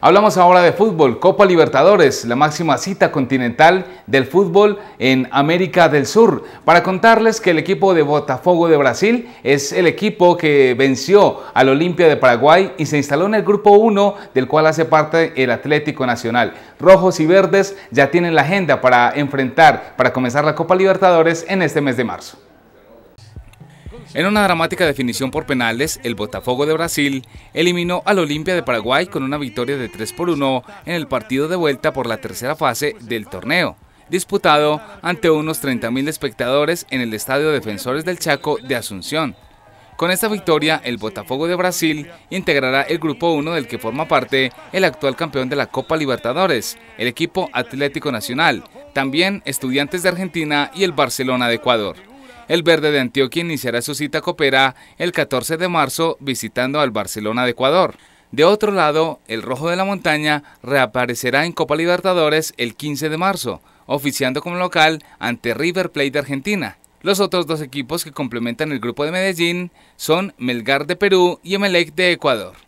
Hablamos ahora de fútbol, Copa Libertadores, la máxima cita continental del fútbol en América del Sur, para contarles que el equipo de Botafogo de Brasil es el equipo que venció al Olimpia de Paraguay y se instaló en el grupo 1 del cual hace parte el Atlético Nacional. Rojos y verdes ya tienen la agenda para enfrentar, para comenzar la Copa Libertadores en este mes de marzo. En una dramática definición por penales, el Botafogo de Brasil eliminó al Olimpia de Paraguay con una victoria de 3 por 1 en el partido de vuelta por la tercera fase del torneo, disputado ante unos 30.000 espectadores en el Estadio Defensores del Chaco de Asunción. Con esta victoria, el Botafogo de Brasil integrará el Grupo 1 del que forma parte el actual campeón de la Copa Libertadores, el equipo Atlético Nacional, también Estudiantes de Argentina y el Barcelona de Ecuador. El verde de Antioquia iniciará su cita copera el 14 de marzo visitando al Barcelona de Ecuador. De otro lado, el rojo de la montaña reaparecerá en Copa Libertadores el 15 de marzo, oficiando como local ante River Plate de Argentina. Los otros dos equipos que complementan el grupo de Medellín son Melgar de Perú y Emelec de Ecuador.